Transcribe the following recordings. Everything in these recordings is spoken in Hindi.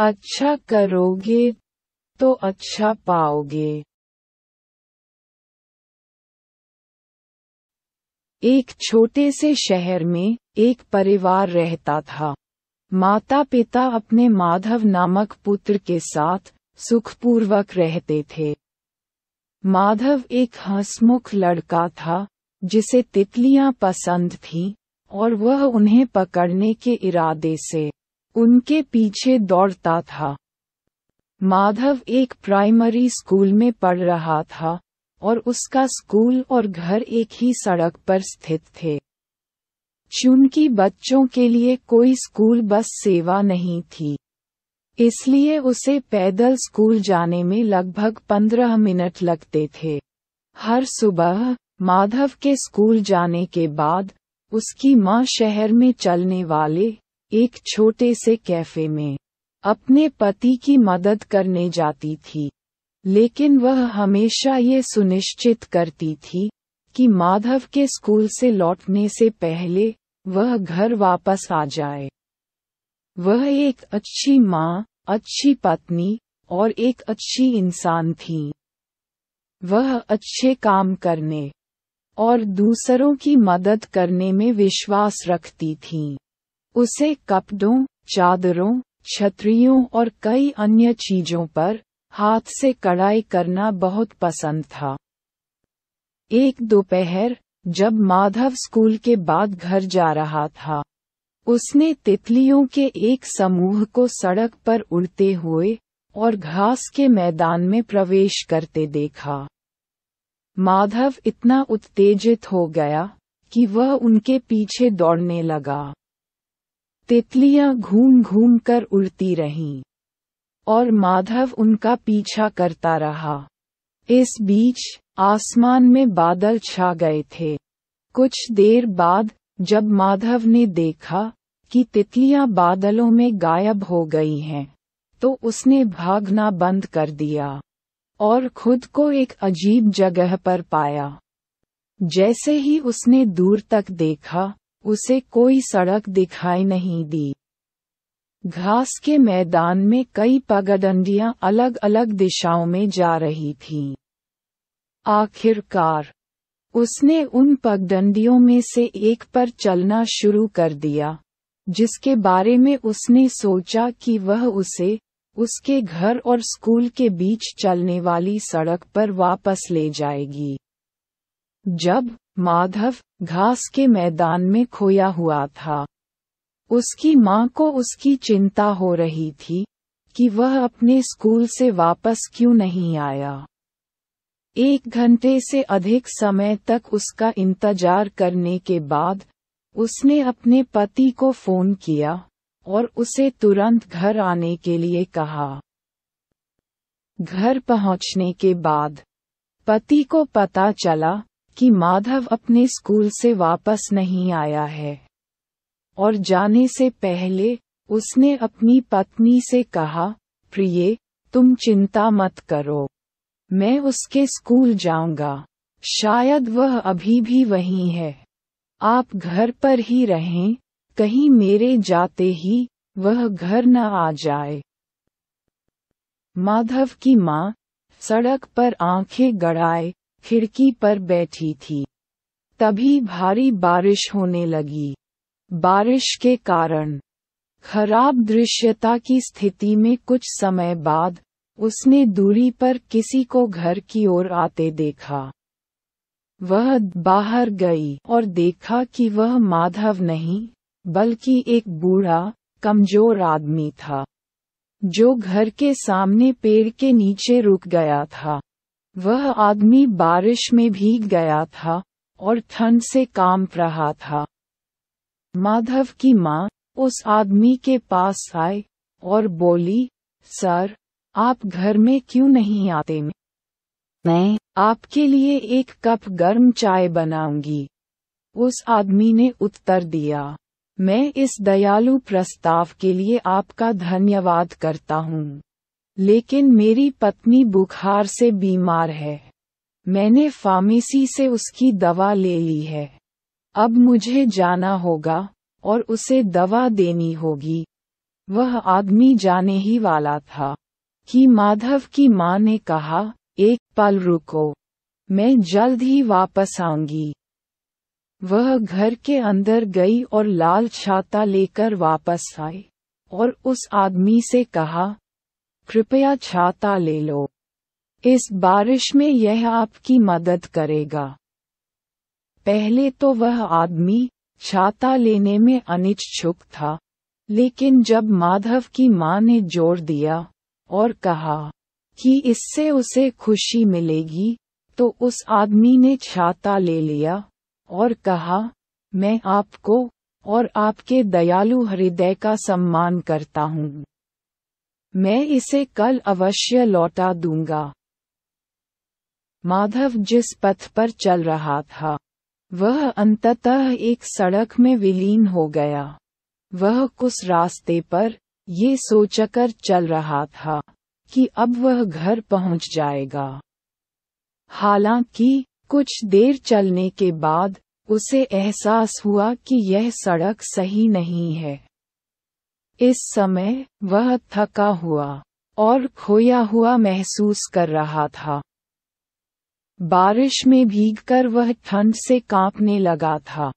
अच्छा करोगे तो अच्छा पाओगे एक छोटे से शहर में एक परिवार रहता था माता पिता अपने माधव नामक पुत्र के साथ सुखपूर्वक रहते थे माधव एक हंसमुख लड़का था जिसे तितलियां पसंद थीं और वह उन्हें पकड़ने के इरादे से उनके पीछे दौड़ता था माधव एक प्राइमरी स्कूल में पढ़ रहा था और उसका स्कूल और घर एक ही सड़क पर स्थित थे चूंकि बच्चों के लिए कोई स्कूल बस सेवा नहीं थी इसलिए उसे पैदल स्कूल जाने में लगभग पंद्रह मिनट लगते थे हर सुबह माधव के स्कूल जाने के बाद उसकी माँ शहर में चलने वाले एक छोटे से कैफे में अपने पति की मदद करने जाती थी लेकिन वह हमेशा ये सुनिश्चित करती थी कि माधव के स्कूल से लौटने से पहले वह घर वापस आ जाए वह एक अच्छी माँ अच्छी पत्नी और एक अच्छी इंसान थी वह अच्छे काम करने और दूसरों की मदद करने में विश्वास रखती थी उसे कपड़ों चादरों छतरियों और कई अन्य चीजों पर हाथ से कढ़ाई करना बहुत पसंद था एक दोपहर जब माधव स्कूल के बाद घर जा रहा था उसने तितलियों के एक समूह को सड़क पर उड़ते हुए और घास के मैदान में प्रवेश करते देखा माधव इतना उत्तेजित हो गया कि वह उनके पीछे दौड़ने लगा तितलियां घूम घूम कर उड़ती रहीं और माधव उनका पीछा करता रहा इस बीच आसमान में बादल छा गए थे कुछ देर बाद जब माधव ने देखा कि तितलियां बादलों में गायब हो गई हैं तो उसने भागना बंद कर दिया और खुद को एक अजीब जगह पर पाया जैसे ही उसने दूर तक देखा उसे कोई सड़क दिखाई नहीं दी घास के मैदान में कई पगडंडियां अलग अलग दिशाओं में जा रही थीं। आखिरकार उसने उन पगडंडियों में से एक पर चलना शुरू कर दिया जिसके बारे में उसने सोचा कि वह उसे उसके घर और स्कूल के बीच चलने वाली सड़क पर वापस ले जाएगी जब माधव घास के मैदान में खोया हुआ था उसकी माँ को उसकी चिंता हो रही थी कि वह अपने स्कूल से वापस क्यों नहीं आया एक घंटे से अधिक समय तक उसका इंतजार करने के बाद उसने अपने पति को फोन किया और उसे तुरंत घर आने के लिए कहा घर पहुंचने के बाद पति को पता चला कि माधव अपने स्कूल से वापस नहीं आया है और जाने से पहले उसने अपनी पत्नी से कहा प्रिय तुम चिंता मत करो मैं उसके स्कूल जाऊंगा शायद वह अभी भी वहीं है आप घर पर ही रहें कहीं मेरे जाते ही वह घर न आ जाए माधव की माँ सड़क पर आंखें गड़ाए खिड़की पर बैठी थी तभी भारी बारिश होने लगी बारिश के कारण खराब दृश्यता की स्थिति में कुछ समय बाद उसने दूरी पर किसी को घर की ओर आते देखा वह बाहर गई और देखा कि वह माधव नहीं बल्कि एक बूढ़ा कमजोर आदमी था जो घर के सामने पेड़ के नीचे रुक गया था वह आदमी बारिश में भीग गया था और ठंड से कांप रहा था माधव की माँ उस आदमी के पास आए और बोली सर आप घर में क्यों नहीं आते मैं आपके लिए एक कप गर्म चाय बनाऊंगी उस आदमी ने उत्तर दिया मैं इस दयालु प्रस्ताव के लिए आपका धन्यवाद करता हूँ लेकिन मेरी पत्नी बुखार से बीमार है मैंने फार्मेसी से उसकी दवा ले ली है अब मुझे जाना होगा और उसे दवा देनी होगी वह आदमी जाने ही वाला था कि माधव की माँ ने कहा एक पल रुको मैं जल्द ही वापस आऊंगी वह घर के अंदर गई और लाल छाता लेकर वापस आई और उस आदमी से कहा कृपया छाता ले लो इस बारिश में यह आपकी मदद करेगा पहले तो वह आदमी छाता लेने में अनिच्छुक था लेकिन जब माधव की मां ने जोर दिया और कहा कि इससे उसे खुशी मिलेगी तो उस आदमी ने छाता ले लिया और कहा मैं आपको और आपके दयालु हृदय का सम्मान करता हूँ मैं इसे कल अवश्य लौटा दूंगा माधव जिस पथ पर चल रहा था वह अंततः एक सड़क में विलीन हो गया वह कुछ रास्ते पर ये सोचकर चल रहा था कि अब वह घर पहुंच जाएगा हालांकि कुछ देर चलने के बाद उसे एहसास हुआ कि यह सड़क सही नहीं है इस समय वह थका हुआ और खोया हुआ महसूस कर रहा था बारिश में भीगकर वह ठंड से कांपने लगा था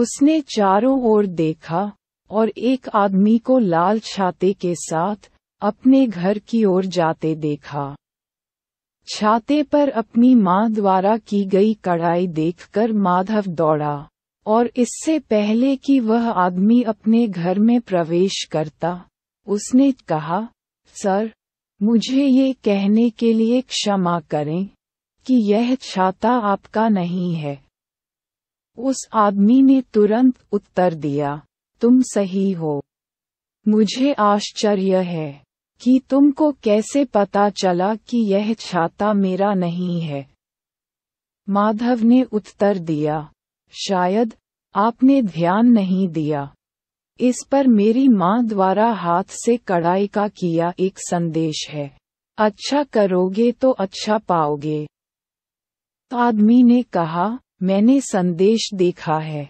उसने चारों ओर देखा और एक आदमी को लाल छाते के साथ अपने घर की ओर जाते देखा छाते पर अपनी माँ द्वारा की गई कढ़ाई देखकर माधव दौड़ा और इससे पहले कि वह आदमी अपने घर में प्रवेश करता उसने कहा सर मुझे ये कहने के लिए क्षमा करें कि यह छाता आपका नहीं है उस आदमी ने तुरंत उत्तर दिया तुम सही हो मुझे आश्चर्य है कि तुमको कैसे पता चला कि यह छाता मेरा नहीं है माधव ने उत्तर दिया शायद आपने ध्यान नहीं दिया इस पर मेरी माँ द्वारा हाथ से कड़ाई का किया एक संदेश है अच्छा करोगे तो अच्छा पाओगे आदमी ने कहा मैंने संदेश देखा है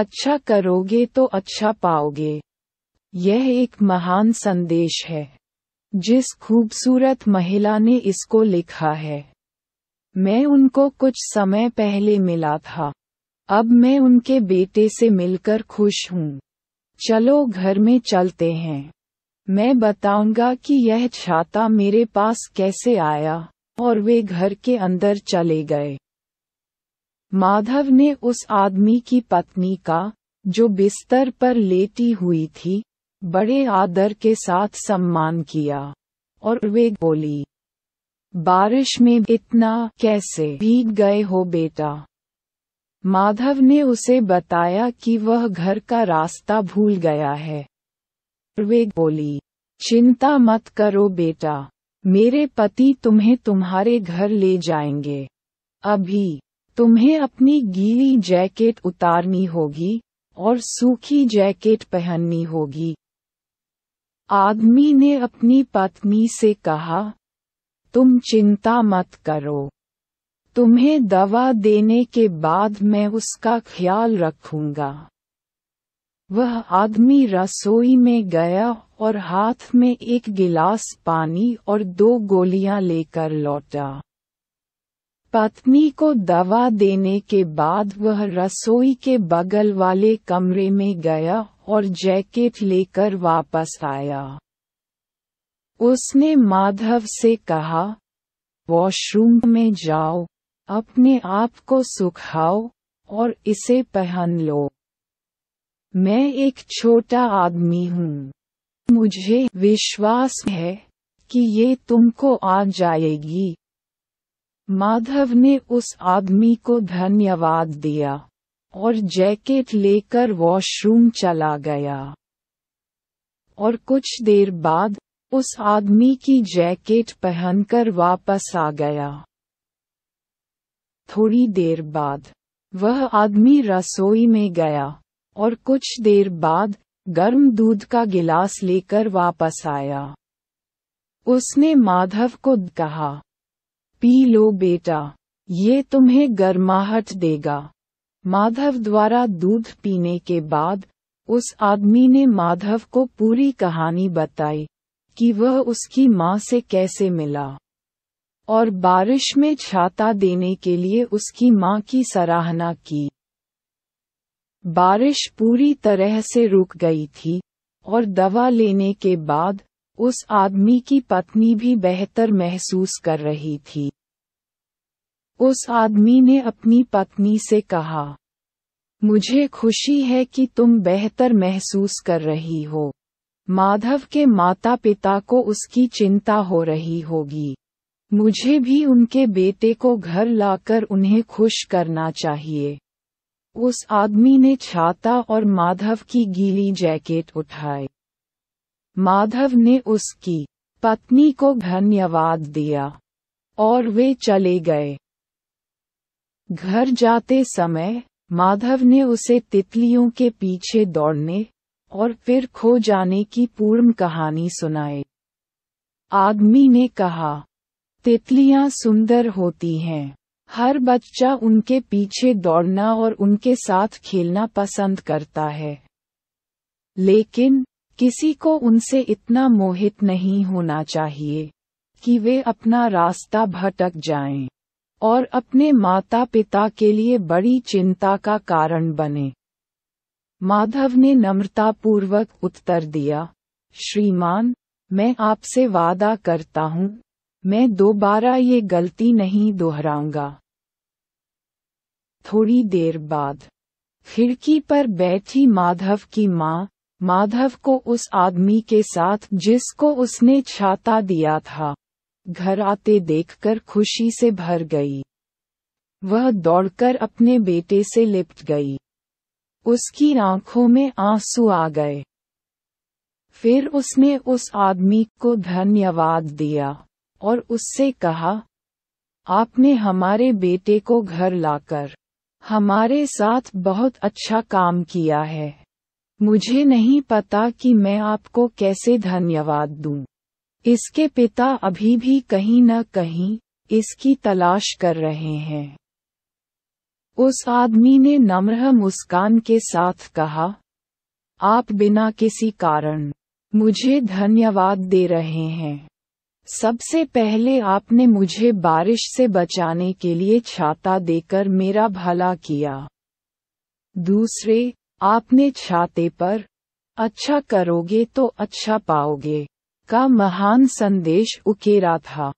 अच्छा करोगे तो अच्छा पाओगे यह एक महान संदेश है जिस खूबसूरत महिला ने इसको लिखा है मैं उनको कुछ समय पहले मिला था अब मैं उनके बेटे से मिलकर खुश हूँ चलो घर में चलते हैं मैं बताऊंगा कि यह छाता मेरे पास कैसे आया और वे घर के अंदर चले गए माधव ने उस आदमी की पत्नी का जो बिस्तर पर लेटी हुई थी बड़े आदर के साथ सम्मान किया और वे बोली बारिश में इतना कैसे भीग गए हो बेटा माधव ने उसे बताया कि वह घर का रास्ता भूल गया है वे बोली चिंता मत करो बेटा मेरे पति तुम्हें तुम्हारे घर ले जाएंगे अभी तुम्हें अपनी गीली जैकेट उतारनी होगी और सूखी जैकेट पहननी होगी आदमी ने अपनी पत्नी से कहा तुम चिंता मत करो तुम्हें दवा देने के बाद मैं उसका ख्याल रखूंगा वह आदमी रसोई में गया और हाथ में एक गिलास पानी और दो गोलियां लेकर लौटा पत्नी को दवा देने के बाद वह रसोई के बगल वाले कमरे में गया और जैकेट लेकर वापस आया उसने माधव से कहा वॉशरूम में जाओ अपने आप को सुखाओ और इसे पहन लो मैं एक छोटा आदमी हूँ मुझे विश्वास है कि ये तुमको आ जाएगी माधव ने उस आदमी को धन्यवाद दिया और जैकेट लेकर वॉशरूम चला गया और कुछ देर बाद उस आदमी की जैकेट पहनकर वापस आ गया थोड़ी देर बाद वह आदमी रसोई में गया और कुछ देर बाद गर्म दूध का गिलास लेकर वापस आया उसने माधव को कहा पी लो बेटा ये तुम्हें गर्माहट देगा माधव द्वारा दूध पीने के बाद उस आदमी ने माधव को पूरी कहानी बताई कि वह उसकी माँ से कैसे मिला और बारिश में छाता देने के लिए उसकी मां की सराहना की बारिश पूरी तरह से रुक गई थी और दवा लेने के बाद उस आदमी की पत्नी भी बेहतर महसूस कर रही थी उस आदमी ने अपनी पत्नी से कहा मुझे खुशी है कि तुम बेहतर महसूस कर रही हो माधव के माता पिता को उसकी चिंता हो रही होगी मुझे भी उनके बेटे को घर लाकर उन्हें खुश करना चाहिए उस आदमी ने छाता और माधव की गीली जैकेट उठाई माधव ने उसकी पत्नी को धन्यवाद दिया और वे चले गए घर जाते समय माधव ने उसे तितलियों के पीछे दौड़ने और फिर खो जाने की पूर्ण कहानी सुनाई आदमी ने कहा तितलियां सुंदर होती हैं हर बच्चा उनके पीछे दौड़ना और उनके साथ खेलना पसंद करता है लेकिन किसी को उनसे इतना मोहित नहीं होना चाहिए कि वे अपना रास्ता भटक जाएं और अपने माता पिता के लिए बड़ी चिंता का कारण बने माधव ने नम्रतापूर्वक उत्तर दिया श्रीमान मैं आपसे वादा करता हूँ मैं दोबारा ये गलती नहीं दोहराऊंगा थोड़ी देर बाद खिड़की पर बैठी माधव की माँ माधव को उस आदमी के साथ जिसको उसने छाता दिया था घर आते देखकर खुशी से भर गई वह दौड़कर अपने बेटे से लिपट गई उसकी आंखों में आंसू आ गए फिर उसने उस आदमी को धन्यवाद दिया और उससे कहा आपने हमारे बेटे को घर लाकर हमारे साथ बहुत अच्छा काम किया है मुझे नहीं पता कि मैं आपको कैसे धन्यवाद दूं। इसके पिता अभी भी कहीं न कहीं इसकी तलाश कर रहे हैं उस आदमी ने नम्र मुस्कान के साथ कहा आप बिना किसी कारण मुझे धन्यवाद दे रहे हैं सबसे पहले आपने मुझे बारिश से बचाने के लिए छाता देकर मेरा भला किया दूसरे आपने छाते पर अच्छा करोगे तो अच्छा पाओगे का महान संदेश उकेरा था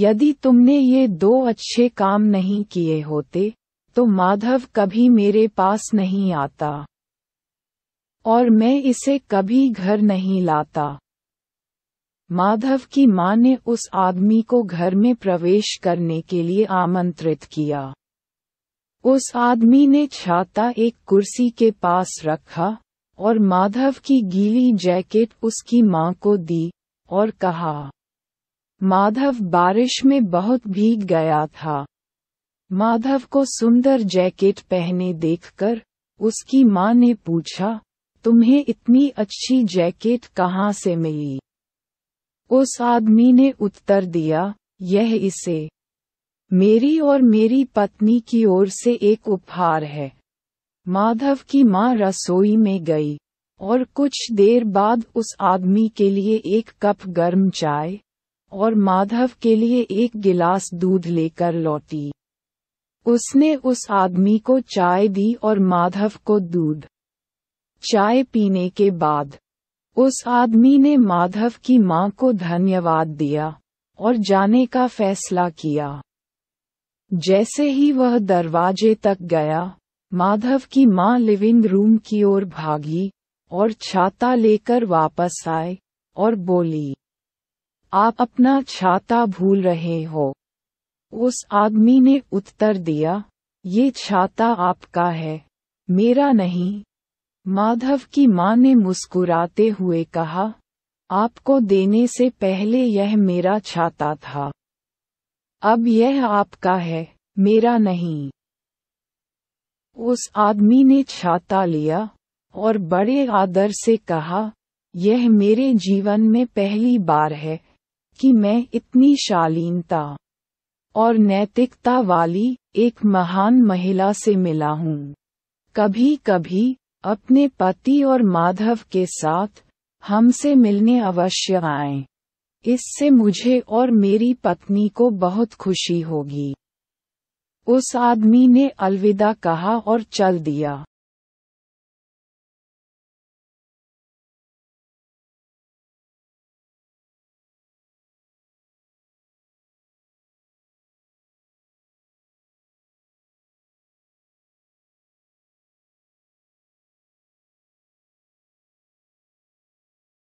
यदि तुमने ये दो अच्छे काम नहीं किए होते तो माधव कभी मेरे पास नहीं आता और मैं इसे कभी घर नहीं लाता माधव की मां ने उस आदमी को घर में प्रवेश करने के लिए आमंत्रित किया उस आदमी ने छाता एक कुर्सी के पास रखा और माधव की गीली जैकेट उसकी मां को दी और कहा माधव बारिश में बहुत भीग गया था माधव को सुंदर जैकेट पहने देखकर उसकी मां ने पूछा तुम्हें इतनी अच्छी जैकेट कहाँ से मिली उस आदमी ने उत्तर दिया यह इसे मेरी और मेरी पत्नी की ओर से एक उपहार है माधव की माँ रसोई में गई और कुछ देर बाद उस आदमी के लिए एक कप गर्म चाय और माधव के लिए एक गिलास दूध लेकर लौटी उसने उस आदमी को चाय दी और माधव को दूध चाय पीने के बाद उस आदमी ने माधव की मां को धन्यवाद दिया और जाने का फैसला किया जैसे ही वह दरवाजे तक गया माधव की मां लिविंग रूम की ओर भागी और छाता लेकर वापस आए और बोली आप अपना छाता भूल रहे हो उस आदमी ने उत्तर दिया ये छाता आपका है मेरा नहीं माधव की माँ ने मुस्कुराते हुए कहा आपको देने से पहले यह मेरा छाता था अब यह आपका है मेरा नहीं उस आदमी ने छाता लिया और बड़े आदर से कहा यह मेरे जीवन में पहली बार है कि मैं इतनी शालीनता और नैतिकता वाली एक महान महिला से मिला हूँ कभी कभी अपने पति और माधव के साथ हमसे मिलने अवश्य आए इससे मुझे और मेरी पत्नी को बहुत खुशी होगी उस आदमी ने अलविदा कहा और चल दिया